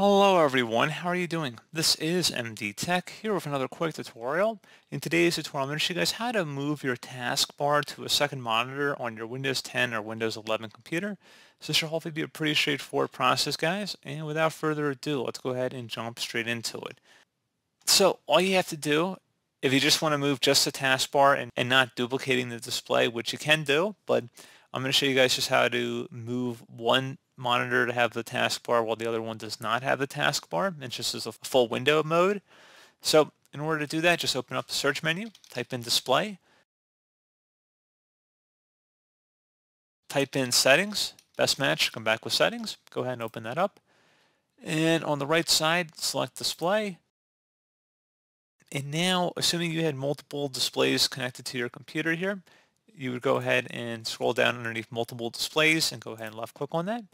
Hello everyone, how are you doing? This is MD Tech here with another quick tutorial. In today's tutorial, I'm going to show you guys how to move your taskbar to a second monitor on your Windows 10 or Windows 11 computer. So this should hopefully be a pretty straightforward process, guys. And without further ado, let's go ahead and jump straight into it. So all you have to do, if you just want to move just the taskbar and, and not duplicating the display, which you can do, but I'm going to show you guys just how to move one monitor to have the taskbar while the other one does not have the taskbar. It's just as a full window mode. So in order to do that, just open up the search menu, type in display, type in settings, best match, come back with settings, go ahead and open that up. And on the right side, select display. And now, assuming you had multiple displays connected to your computer here, you would go ahead and scroll down underneath multiple displays and go ahead and left click on that.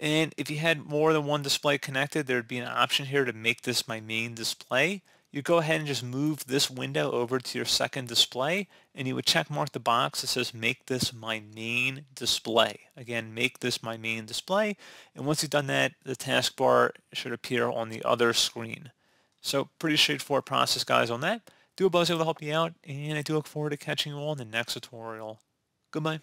And if you had more than one display connected, there'd be an option here to make this my main display. You go ahead and just move this window over to your second display and you would check mark the box that says make this my main display. Again, make this my main display. And once you've done that, the taskbar should appear on the other screen. So pretty straightforward process guys on that. Do a buzz able to help you out and I do look forward to catching you all in the next tutorial. Goodbye.